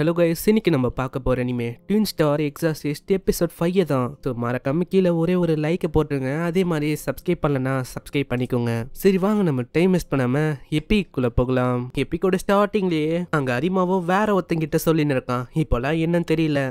hello guys இன்னைக்கு நம்ம பார்க்க போகிற இனிமே twin star exorcist episode five தான் ஸோ மறக்காம கீழே ஒரே ஒரு லைக்கை போட்டுருங்க அதே மாதிரி சப்ஸ்கிரைப் பண்ணலன்னா சப்ஸ்கிரைப் பண்ணிக்கோங்க சரி வாங்க நம்ம டைம் வேஸ்ட் பண்ணாமல் எப்பிக்குள்ளே போகலாம் எப்பிக்கோட ஸ்டார்டிங்லேயே அங்கே அரிமாவோ வேற ஒருத்தங்கிட்ட சொல்லின்னு இருக்கான் இப்போலாம் என்னன்னு தெரியல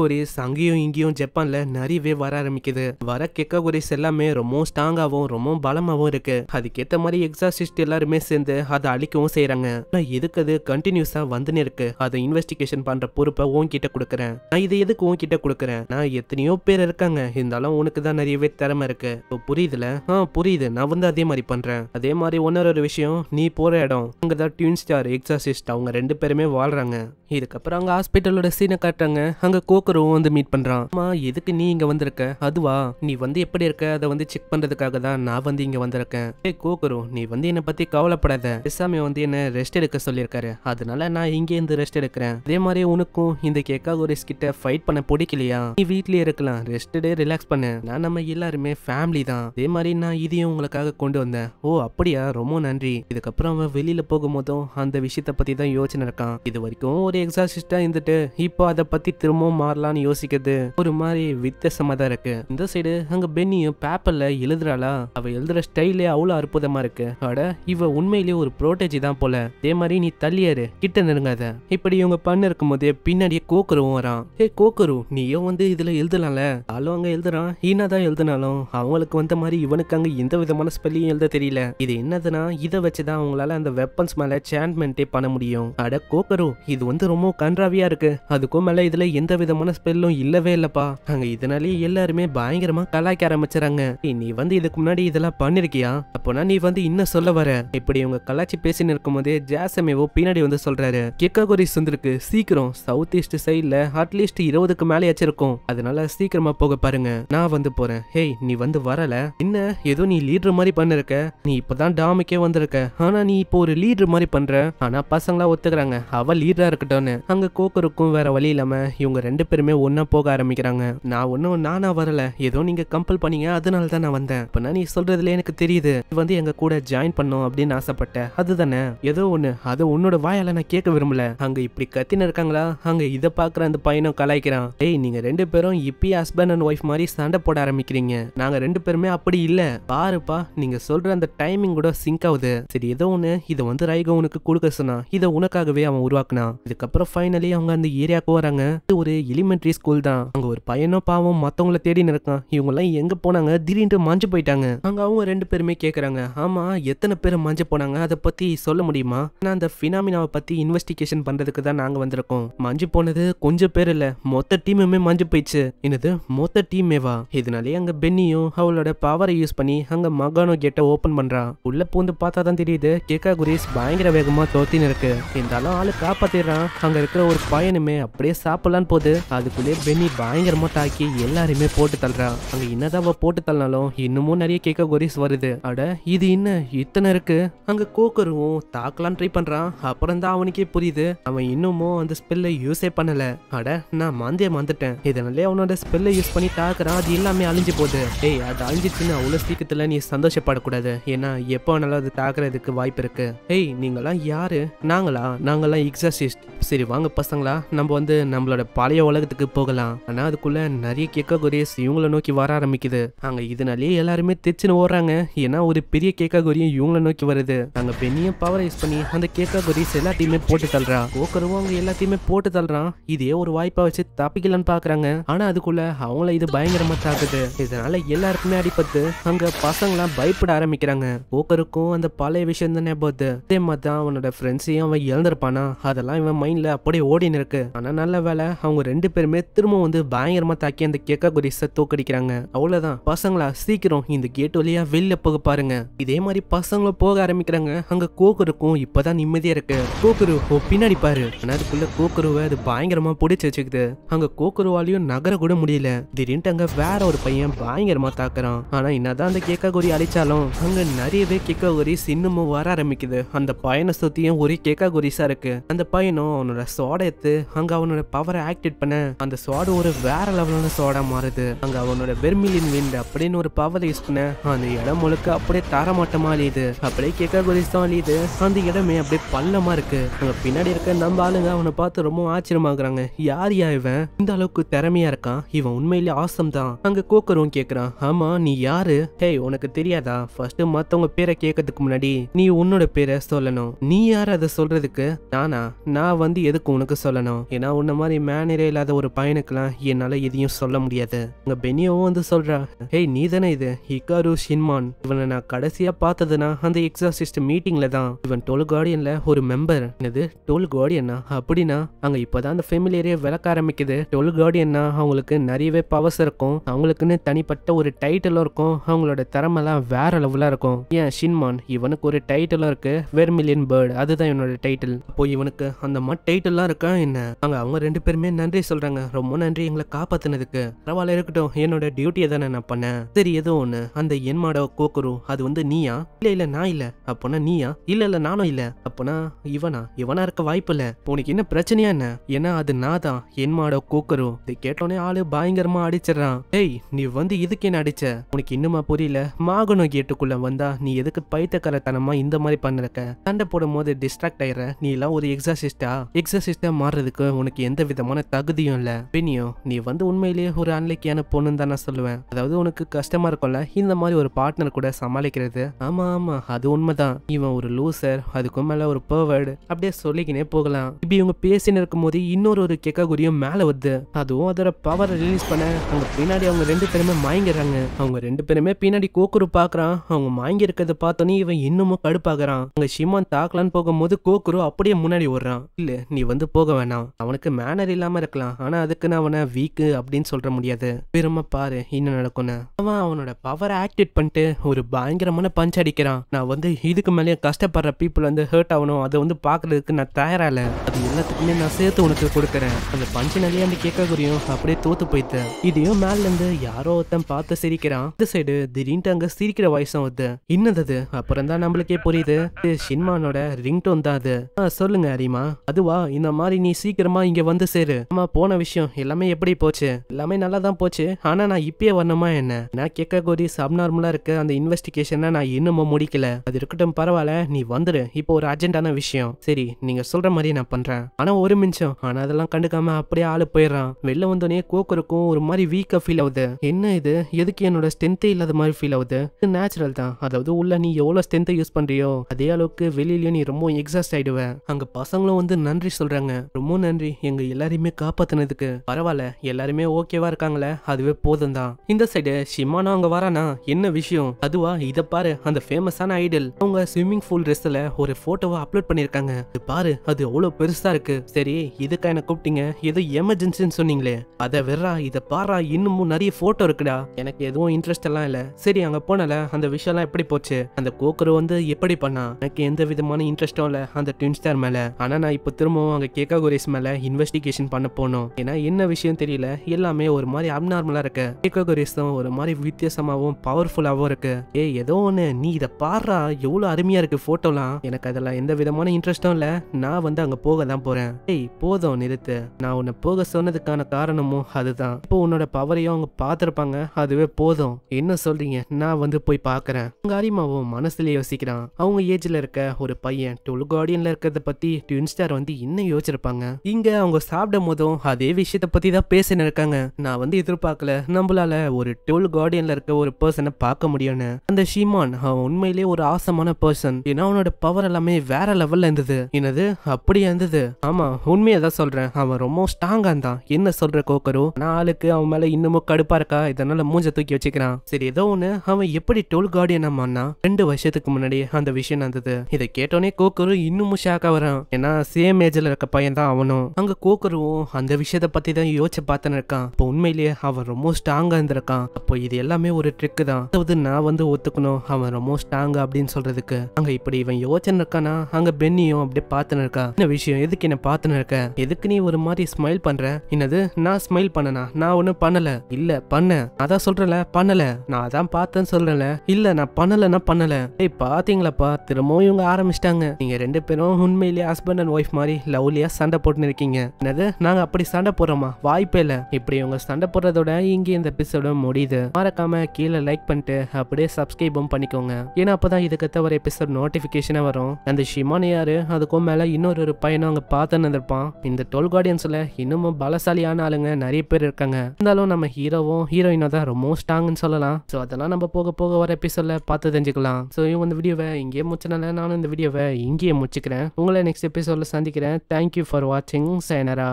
கோரிஸ் அங்கேயும் இங்கேயும் ஜப்பானில் நிறையவே வர ஆரம்பிக்குது வர கோரிஸ் எல்லாமே ரொம்ப ஸ்ட்ராங்காகவும் ரொம்ப பலமாகவும் இருக்கு அதுக்கேற்ற மாதிரி எக்ஸாசிஸ்ட் எல்லாருமே சேர்ந்து அதை அழிக்கவும் செய்கிறாங்க ஆனால் எதுக்கு அது கண்டினியூஸாக வந்துன்னு இருக்கு அதை இன்வெஸ்டிகேஷன் மென்ஷன் பண்ற பொறுப்பை உன்கிட்ட கொடுக்குறேன் நான் இது எதுக்கு உன்கிட்ட கொடுக்குறேன் நான் எத்தனையோ பேர் இருக்காங்க இருந்தாலும் உனக்கு தான் நிறையவே திறமை இருக்கு இப்போ புரியுதுல ஆ புரியுது நான் வந்து அதே மாதிரி பண்றேன் அதே மாதிரி ஒன்னொரு ஒரு விஷயம் நீ போற இடம் அங்க தான் டியூன் ஸ்டார் எக்ஸாசிஸ்ட் அவங்க ரெண்டு பேருமே வாழ்றாங்க இதுக்கப்புறம் அங்க ஹாஸ்பிட்டலோட சீனை காட்டுறாங்க அங்க கோக்கரும் வந்து மீட் பண்றான் அம்மா எதுக்கு நீ இங்க வந்திருக்க அதுவா நீ வந்து எப்படி இருக்க அதை வந்து செக் பண்றதுக்காக தான் நான் வந்து இங்க வந்திருக்கேன் ஏ கோக்கரும் நீ வந்து என்னை பத்தி கவலைப்படாத எஸ்ஸாமி வந்து என்ன ரெஸ்ட் எடுக்க சொல்லியிருக்காரு அதனால நான் இங்கே இருந்து ரெஸ்ட் எடுக்கிறேன் அதே மாதிரியே உனக்கும் இந்த கெக்காகோரிஸ் கிட்ட ஃபைட் பண்ண பிடிக்கலையா நீ வீட்லயே இருக்கலாம் ரெஸ்ட் டே ரிலாக்ஸ் பண்ணு நான் நம்ம எல்லாருமே ஃபேமிலி தான் அதே மாதிரி நான் இதையும் உங்களுக்காக கொண்டு வந்தேன் ஓ அப்படியா ரொம்ப நன்றி இதுக்கப்புறம் அவன் வெளியில போகும்போதும் அந்த விஷயத்த பத்தி தான் யோசனை இருக்கான் இது வரைக்கும் ஒரு எக்ஸாசிஸ்டா இருந்துட்டு இப்போ அதை பத்தி திரும்பவும் மாறலாம்னு யோசிக்கிறது ஒரு மாதிரி வித்தியாசமா தான் இருக்கு இந்த சைடு அங்க பென்னியும் பேப்பர்ல எழுதுறாளா அவ எழுதுற ஸ்டைலே அவ்வளவு அற்புதமா இருக்கு அட இவ உண்மையிலேயே ஒரு புரோட்டேஜி தான் போல அதே மாதிரி நீ தள்ளியாரு கிட்ட நெருங்காத இப்படி இவங்க பண்ண இருக்கும் போதே பின்னாடியே கோக்குருவும் வரான் ஏ கோக்குரு நீயும் வந்து இதுல எழுதலாம்ல ஆளும் அங்க எழுதுறான் ஹீனா தான் எழுதினாலும் அவங்களுக்கு வந்த மாதிரி இவனுக்கு அங்க எந்த விதமான ஸ்பெல்லையும் எழுத தெரியல இது என்னதுன்னா இதை வச்சுதான் அவங்களால அந்த வெப்பன்ஸ் மேல சேன்மெண்டே பண்ண முடியும் அட கோக்கரு இது வந்து ரொம்ப கன்றாவியா இருக்கு அதுக்கும் மேல இதுல எந்த விதமான ஸ்பெல்லும் இல்லவே இல்லப்பா அங்க இதனாலேயே எல்லாருமே பயங்கரமா கலாய்க்க ஆரம்பிச்சாங்க நீ வந்து இதுக்கு முன்னாடி இதெல்லாம் பண்ணிருக்கியா அப்போனா நீ வந்து இன்னும் சொல்ல வர இப்படி இவங்க கலாச்சி பேசி நிற்கும் போதே ஜாசமேவோ பின்னாடி வந்து சொல்றாரு கிக்காகுரி சுந்தருக்கு சீக்கிரம் சவுத் ஈஸ்ட் சைடில் அட்லீஸ்ட் இருபதுக்கு மேலேயாச்சும் இருக்கும் அதனால சீக்கிரமா போக பாருங்க நான் வந்து போறேன் ஹேய் நீ வந்து வரல என்ன ஏதோ நீ லீடர் மாதிரி பண்ணிருக்க நீ இப்பதான் டாமிக்கே வந்திருக்க ஆனா நீ இப்போ ஒரு லீடர் மாதிரி பண்ற ஆனா பசங்களா ஒத்துக்கிறாங்க அவ லீடரா இருக்கட்டும்னு அங்க கோக்கருக்கும் வேற வழி இல்லாம இவங்க ரெண்டு பேருமே ஒன்னா போக ஆரம்பிக்கிறாங்க நான் ஒன்னும் நானா வரல ஏதோ நீங்க கம்பல் பண்ணீங்க அதனால தான் நான் வந்தேன் இப்ப நீ சொல்றதுல எனக்கு தெரியுது வந்து எங்க கூட ஜாயின் பண்ணும் அப்படின்னு ஆசைப்பட்ட அதுதானே ஏதோ ஒண்ணு அது உன்னோட வாயால நான் கேட்க விரும்பல அங்க இப்படி கத்தின இருக்காங்களா அங்க இதை பாக்குற அந்த பையனும் கலாய்க்கிறான் ஏய் நீங்க ரெண்டு பேரும் இப்பயே ஹஸ்பண்ட் அண்ட் ஒய்ஃப் மாதிரி சண்டை போட ஆரம்பிக்கிறீங்க நாங்க ரெண்டு பேருமே அப்படி இல்ல பாருப்பா நீங்க சொல்ற அந்த டைமிங் கூட சிங்க் ஆகுது சரி ஏதோ ஒண்ணு இதை வந்து உனக்கு கொடுக்க சொன்னா இதை உனக்காகவே அவன் உருவாக்குனான் இதுக்கப்புறம் ஃபைனலி அவங்க அந்த ஏரியாவுக்கு வராங்க இது ஒரு எலிமெண்ட்ரி ஸ்கூல் தான் அங்க ஒரு பையனும் பாவம் தேடி தேடின்னு இருக்கான் எல்லாம் எங்க போனாங்க திடீர்னு மாஞ்சு போயிட்டாங்க அங்க அவங்க ரெண்டு பேருமே கேக்குறாங்க ஆமா எத்தனை பேர் மாஞ்சு போனாங்க அதை பத்தி சொல்ல முடியுமா நான் அந்த பினாமினாவை பத்தி இன்வெஸ்டிகேஷன் பண்றதுக்கு தான் நாங்க வந்து நடந்திருக்கும் மாஞ்சு போனது கொஞ்சம் பேர் இல்ல மொத்த டீமுமே மாஞ்சு போயிடுச்சு என்னது மொத்த டீமேவா இதனாலேயே அங்க பென்னியும் அவளோட பவரை யூஸ் பண்ணி அங்க மகானோ கேட்ட ஓபன் பண்றா உள்ள பூந்து பார்த்தா தான் தெரியுது கேக்கா குரீஸ் பயங்கர வேகமா தோத்தின்னு இருக்கு இருந்தாலும் ஆளு காப்பாத்திடுறான் அங்க இருக்கிற ஒரு பையனுமே அப்படியே சாப்பிடலான்னு போகுது அதுக்குள்ளே பென்னி பயங்கரமா தாக்கி எல்லாருமே போட்டு தள்ளுறா அங்க என்னதான் அவ போட்டு தள்ளனாலும் இன்னமும் நிறைய கேக்கா குரீஸ் வருது அட இது என்ன இத்தனை இருக்கு அங்க கோக்கருவும் தாக்கலான்னு ட்ரை பண்றான் அப்புறம் தான் அவனுக்கே புரியுது அவன் இன்னமும் அந்த ஸ்பெல்லை யூஸே பண்ணல அட நான் மாந்தே மாந்துட்டேன் இதனாலே அவனோட ஸ்பெல்லை யூஸ் பண்ணி தாக்குறான் அது எல்லாமே அழிஞ்சு போகுது ஏய் அது அழிஞ்சிச்சுன்னு அவ்வளோ சீக்கிரத்தில் நீ சந்தோஷப்படக்கூடாது ஏன்னா எப்போ வேணாலும் அது தாக்குறதுக்கு வாய்ப்பு இருக்கு ஏய் நீங்களாம் யாரு நாங்களா நாங்களாம் எக்ஸாசிஸ்ட் சரி வாங்க பசங்களா நம்ம வந்து நம்மளோட பழைய உலகத்துக்கு போகலாம் ஆனால் அதுக்குள்ள நிறைய கேக்காகோரியஸ் இவங்களை நோக்கி வர ஆரம்பிக்குது அங்கே இதனாலேயே எல்லாருமே தெச்சுன்னு ஓடுறாங்க ஏன்னா ஒரு பெரிய கேக்காகோரியும் இவங்களை நோக்கி வருது அங்கே பெண்ணியும் பவர் யூஸ் பண்ணி அந்த கேக்காகோரியஸ் எல்லாத்தையுமே போட்டு தள்ளுறா ஓக்கரவும் அவங்க எல்லா எல்லாத்தையுமே போட்டு தள்ளுறான் இதே ஒரு வாய்ப்பா வச்சு தப்பிக்கலன்னு பாக்குறாங்க ஆனா அதுக்குள்ள அவங்கள இது பயங்கரமா தாக்குது இதனால எல்லாருக்குமே அடிபட்டு அங்க பசங்களாம் பயப்பட ஆரம்பிக்கிறாங்க போக்கருக்கும் அந்த பழைய விஷயம் தானே போகுது அதே மாதிரிதான் தான் அவனோட ஃப்ரெண்ட்ஸையும் அவன் இழந்திருப்பானா அதெல்லாம் இவன் மைண்ட்ல அப்படியே ஓடின்னு இருக்கு ஆனா நல்ல வேலை அவங்க ரெண்டு பேருமே திரும்ப வந்து பயங்கரமா தாக்கி அந்த கேக்க குடிசை தூக்கடிக்கிறாங்க அவ்வளவுதான் பசங்களா சீக்கிரம் இந்த கேட் வழியா வெளியில போக பாருங்க இதே மாதிரி பசங்களும் போக ஆரம்பிக்கிறாங்க அங்க கோக்குருக்கும் இப்பதான் நிம்மதியா இருக்கு கோக்குரு பின்னாடி பாரு ஆனா அதுக்குள்ள இருக்கிற கோக்குருவை அது பயங்கரமா பிடிச்சி வச்சுக்குது அங்க கோக்குருவாலையும் நகர கூட முடியல திடீர்னு அங்க வேற ஒரு பையன் பயங்கரமா தாக்குறான் ஆனா என்னதான் அந்த கேக்காகோரி அழிச்சாலும் அங்க நிறையவே கேக்காகோரி சின்னமும் வர ஆரம்பிக்குது அந்த பையனை சுத்தியும் ஒரே கேக்காகோரிஸா இருக்கு அந்த பையனும் அவனோட சோட எடுத்து அங்க அவனோட பவரை ஆக்டிவேட் பண்ண அந்த சோட ஒரு வேற லெவலான சோடா மாறுது அங்க அவனோட வெர்மிலின் விண்ட் அப்படின்னு ஒரு பவர் யூஸ் பண்ண அந்த இடம் முழுக்க அப்படியே தரமாட்டமா அழியுது அப்படியே கேக்காகோரிஸ் தான் அழியுது அந்த இடமே அப்படியே பள்ளமா இருக்கு அங்க பின்னாடி இருக்க நம்ம ஆளுங்க அவனை பார்த்து ரொம்ப ஆச்சரியமாகறாங்க யார் யா இவன் இந்த அளவுக்கு திறமையா இருக்கான் இவன் உண்மையிலே ஆசம் தான் அங்க கோக்கரும் கேக்குறான் ஆமா நீ யாரு ஹே உனக்கு தெரியாதா ஃபர்ஸ்ட் மத்தவங்க பேரை கேட்கறதுக்கு முன்னாடி நீ உன்னோட பேரை சொல்லணும் நீ யார் அதை சொல்றதுக்கு நானா நான் வந்து எதுக்கு உனக்கு சொல்லணும் ஏன்னா உன்ன மாதிரி மேனரே இல்லாத ஒரு பையனுக்கெல்லாம் என்னால எதையும் சொல்ல முடியாது உங்க பெனியோ வந்து சொல்றா ஹேய் நீ தானே இது ஹிகாரு ஷின்மான் இவனை நான் கடைசியா பார்த்ததுன்னா அந்த எக்ஸாசிஸ்ட் மீட்டிங்ல தான் இவன் டோல் கார்டியன்ல ஒரு மெம்பர் என்னது டோல் கார்டியனா அப்படி எப்படின்னா அங்க இப்பதான் அந்த ஃபெமிலியரே விளக்க ஆரம்பிக்குது டொல் கார்டியன்னா அவங்களுக்கு நிறையவே பவர்ஸ் இருக்கும் அவங்களுக்குன்னு தனிப்பட்ட ஒரு டைட்டிலும் இருக்கும் அவங்களோட திறமெல்லாம் வேற லெவலாக இருக்கும் ஏன் ஷின்மான் இவனுக்கு ஒரு டைட்டிலும் இருக்கு வெர்மிலியன் பேர்டு அதுதான் என்னோட டைட்டில் அப்போ இவனுக்கு அந்த மாதிரி டைட்டில்லாம் இருக்கா என்ன அங்கே அவங்க ரெண்டு பேருமே நன்றி சொல்றாங்க ரொம்ப நன்றி எங்களை காப்பாத்தினதுக்கு பரவாயில்ல இருக்கட்டும் என்னோட டியூட்டியை தானே நான் பண்ணேன் சரி ஏதோ ஒன்று அந்த என்மாட கோக்குரு அது வந்து நீயா இல்லை இல்ல நான் இல்லை அப்போனா நீயா இல்லை இல்லை நானும் இல்லை அப்போனா இவனா இவனா இருக்க வாய்ப்பு இல்ல உனக்கு என்ன பிரச்சனையா என்ன ஏன்னா அது நான் தான் என் கூக்கரும் இதை கேட்டோன்னே ஆளு பயங்கரமா அடிச்சிடறான் டேய் நீ வந்து இதுக்கு என்ன அடிச்ச உனக்கு இன்னுமா புரியல மாகனோ கேட்டுக்குள்ள வந்தா நீ எதுக்கு பைத்தக்காரத்தனமா இந்த மாதிரி பண்ணிருக்க சண்டை போடும் போது டிஸ்ட்ராக்ட் ஆயிடுற நீ எல்லாம் ஒரு எக்ஸாசிஸ்டா எக்ஸாசிஸ்டா மாறுறதுக்கு உனக்கு எந்த விதமான தகுதியும் இல்ல பெனியோ நீ வந்து உண்மையிலேயே ஒரு அன்லைக்கியான பொண்ணுன்னு தான் நான் சொல்லுவேன் அதாவது உனக்கு கஷ்டமா இருக்கும்ல இந்த மாதிரி ஒரு பார்ட்னர் கூட சமாளிக்கிறது ஆமா ஆமா அது உண்மைதான் இவன் ஒரு லூசர் அதுக்கும் மேல ஒரு பர்வர்டு அப்படியே சொல்லிக்கினே போகலாம் இப்படி இவங்க பேசின்னு இருக்கும் போது இன்னொரு ஒரு கெக்ககுரியும் மேலே வருது அதுவும் அதோட பவரை ரிலீஸ் பண்ண அவங்க பின்னாடி அவங்க ரெண்டு பேருமே மயங்கிறாங்க அவங்க ரெண்டு பேருமே பின்னாடி கோக்குரு பாக்குறான் அவங்க மயங்கி இருக்கிறத பார்த்தோன்னே இவன் இன்னமும் கடுப்பாக்குறான் அவங்க சிமான் தாக்கலான்னு போகும்போது கோக்குரு அப்படியே முன்னாடி ஓடுறான் இல்ல நீ வந்து போக வேணாம் அவனுக்கு மேனர் இல்லாம இருக்கலாம் ஆனா அதுக்கு நான் அவனை வீக்கு அப்படின்னு சொல்ற முடியாது பெருமை பாரு இன்னும் நடக்கும்னு அவன் அவனோட பவரை ஆக்டிவேட் பண்ணிட்டு ஒரு பயங்கரமான பஞ்ச் அடிக்கிறான் நான் வந்து இதுக்கு மேலேயே கஷ்டப்படுற பீப்புள் வந்து ஹர்ட் ஆகணும் அதை வந்து பாக்குறதுக்கு நான் தயாரா இல்லை அது எல்லா எல்லாத்துக்குமே நான் சேர்த்து உனக்கு கொடுக்குறேன் அந்த பஞ்சு நிறைய அந்த கேக்காகுரியும் அப்படியே தோத்து போய்த்தேன் இதையும் மேல இருந்து யாரோ ஒருத்தன் பார்த்து சிரிக்கிறான் இந்த சைடு திடீர்னு அங்க சிரிக்கிற வயசும் வருது என்னது அப்புறம் தான் நம்மளுக்கே புரியுது ஷின்மானோட ரிங் டோன் தான் அது சொல்லுங்க அரிமா அதுவா இந்த மாதிரி நீ சீக்கிரமா இங்க வந்து சேரு ஆமா போன விஷயம் எல்லாமே எப்படி போச்சு எல்லாமே நல்லா தான் போச்சு ஆனா நான் இப்பயே வரணுமா என்ன நான் கேட்க கோரி சப்நார்மலா இருக்க அந்த இன்வெஸ்டிகேஷனை நான் இன்னமும் முடிக்கல அது இருக்கட்டும் பரவாயில்ல நீ வந்துரு இப்போ ஒரு அர்ஜென்டான விஷயம் சரி நீங்க சொல்ற மாதிரி நான் பண்றேன் ஆனால் ஒரு நிமிஷம் ஆனால் அதெல்லாம் கண்டுக்காம அப்படியே ஆள் போயிடுறான் வெளில வந்தோடனே கோக்கருக்கும் ஒரு மாதிரி வீக்காக ஃபீல் ஆகுது என்ன இது எதுக்கு என்னோட ஸ்ட்ரென்த்தே இல்லாத மாதிரி ஃபீல் ஆகுது இது நேச்சுரல் தான் அதாவது உள்ள நீ எவ்வளோ ஸ்ட்ரென்த்தை யூஸ் பண்ணுறியோ அதே அளவுக்கு வெளியிலயும் நீ ரொம்ப எக்ஸாஸ்ட் ஆகிடுவ அங்கே பசங்களும் வந்து நன்றி சொல்கிறாங்க ரொம்ப நன்றி எங்கள் எல்லாரையுமே காப்பாத்தினதுக்கு பரவாயில்ல எல்லாருமே ஓகேவா இருக்காங்களே அதுவே போதும் தான் இந்த சைடு சிமானா அங்கே வரானா என்ன விஷயம் அதுவா இதை பாரு அந்த ஃபேமஸான ஐடல் அவங்க ஸ்விம்மிங் பூல் ட்ரெஸ்ஸில் ஒரு ஃபோட்டோவை அப்லோட் பண்ணியிருக்காங்க பாரு அது அவ்வளோ பெருசாக இருக்கு இருக்கு சரி இதுக்கா என்ன கூப்பிட்டீங்க ஏதோ எமர்ஜென்சின்னு சொன்னீங்களே அதை வெறா இதை பாரா இன்னமும் நிறைய போட்டோ இருக்குடா எனக்கு எதுவும் இன்ட்ரெஸ்ட் எல்லாம் இல்ல சரி அங்க போனல அந்த விஷயம்லாம் எப்படி போச்சு அந்த கோக்கரு வந்து எப்படி பண்ணா எனக்கு எந்த விதமான இன்ட்ரெஸ்டும் இல்ல அந்த ட்வின் ஸ்டார் மேல ஆனா நான் இப்போ திரும்பவும் அங்க கேக்கா குரேஸ் மேல இன்வெஸ்டிகேஷன் பண்ண போனோம் ஏன்னா என்ன விஷயம் தெரியல எல்லாமே ஒரு மாதிரி அப்நார்மலா இருக்கு கேக்கா குரேஸ் தான் ஒரு மாதிரி வித்தியாசமாகவும் பவர்ஃபுல்லாகவும் இருக்கு ஏ ஏதோ ஒன்று நீ இதை பாடுறா எவ்வளோ அருமையா இருக்கு போட்டோலாம் எனக்கு அதெல்லாம் எந்த விதமான இன்ட்ரெஸ்டும் இல்ல நான் வந்து அங்க போக தான் போறேன் போறேன் ஏய் போதும் நிறுத்து நான் உன்னை போக சொன்னதுக்கான காரணமும் அதுதான் இப்போ உன்னோட பவரையும் அவங்க பார்த்துருப்பாங்க அதுவே போதும் என்ன சொல்றீங்க நான் வந்து போய் பார்க்குறேன் உங்க அரிமாவும் மனசுல யோசிக்கிறான் அவங்க ஏஜ்ல இருக்க ஒரு பையன் டுல் கார்டியன்ல இருக்கிறத பத்தி ட்வின் ஸ்டார் வந்து இன்னும் யோசிச்சிருப்பாங்க இங்க அவங்க சாப்பிடும் போதும் அதே விஷயத்த பத்தி தான் பேசினு இருக்காங்க நான் வந்து எதிர்பார்க்கல நம்மளால ஒரு டுல் கார்டியன்ல இருக்க ஒரு பர்சனை பார்க்க முடியும்னு அந்த ஷீமான் அவன் உண்மையிலேயே ஒரு ஆசமான பர்சன் ஏன்னா அவனோட பவர் எல்லாமே வேற லெவல்ல இருந்தது என்னது அப்படியே இருந்தது ஆமா உண்மையை தான் சொல்றேன் அவன் ரொம்ப ஸ்ட்ராங்கா இருந்தான் என்ன சொல்ற கோக்கரோ நாளுக்கு அவன் மேல இன்னமும் கடுப்பா இருக்கா இதனால மூஞ்ச தூக்கி வச்சுக்கிறான் சரி ஏதோ ஒண்ணு அவன் எப்படி டோல் கார்டியன் ஆமான்னா ரெண்டு வருஷத்துக்கு முன்னாடி அந்த விஷயம் நடந்தது இதை கேட்டோன்னே கோக்கரு இன்னமும் ஷாக் ஆகிறான் ஏன்னா சேம் ஏஜ்ல இருக்க பையன் தான் அவனும் அங்க கோக்கருவும் அந்த விஷயத்த பத்தி தான் யோசிச்சு பார்த்துன்னு இருக்கான் இப்போ உண்மையிலேயே அவன் ரொம்ப ஸ்ட்ராங்கா இருந்திருக்கான் அப்போ இது எல்லாமே ஒரு ட்ரிக்கு தான் அதாவது நான் வந்து ஒத்துக்கணும் அவன் ரொம்ப ஸ்ட்ராங்கா அப்படின்னு சொல்றதுக்கு அங்க இப்படி இவன் யோசனை இருக்கானா அங்க பென்னியும் அப்படியே பார்த்துன்னு இருக்கா இந்த விஷயம் எதுக்கு என்ன பார்த்துன்னு இருக்க எதுக்கு நீ ஒரு மாதிரி ஸ்மைல் பண்ற என்னது நான் ஸ்மைல் பண்ணனா நான் ஒன்றும் பண்ணல இல்ல பண்ண அதான் சொல்றல பண்ணல நான் அதான் பார்த்தேன்னு சொல்றல இல்ல நான் பண்ணலன்னா பண்ணல ஏய் பாத்தீங்களாப்பா திரும்பவும் இவங்க ஆரம்பிச்சிட்டாங்க நீங்க ரெண்டு பேரும் உண்மையிலேயே ஹஸ்பண்ட் அண்ட் ஒய்ஃப் மாதிரி லவ்லியா சண்டை போட்டுன்னு இருக்கீங்க என்னது நாங்க அப்படி சண்டை போடுறோமா வாய்ப்பே இல்ல இப்படி இவங்க சண்டை போடுறதோட இங்கே இந்த எபிசோட முடியுது மறக்காம கீழே லைக் பண்ணிட்டு அப்படியே சப்ஸ்கிரைபும் பண்ணிக்கோங்க ஏன்னா அப்பதான் இதுக்கு ஒரு எபிசோட் நோட்டிபிகேஷனா வரும் அந்த ஷிமானியாரு அதுக்கும் மேல இன்னொரு ஒரு பையனும் அங்க பார்த்துன்னு இருந்திருப்பான் இந்த டோல் கார்டியன்ஸில் இன்னமும் பலசாலியான ஆளுங்க நிறைய பேர் இருக்காங்க இருந்தாலும் நம்ம ஹீரோவும் ஹீரோயினும் தான் ரொம்ப ஸ்ட்ராங்னு சொல்லலாம் ஸோ அதெல்லாம் நம்ம போக போக வர எபிசோடில் பார்த்து தெரிஞ்சுக்கலாம் ஸோ இவங்க இந்த வீடியோவை இங்கேயே முடிச்சனால நானும் இந்த வீடியோவை இங்கேயே முடிச்சுக்கிறேன் உங்களை நெக்ஸ்ட் எபிசோடில் சந்திக்கிறேன் தேங்க்யூ ஃபார் வாட்சிங் சேனரா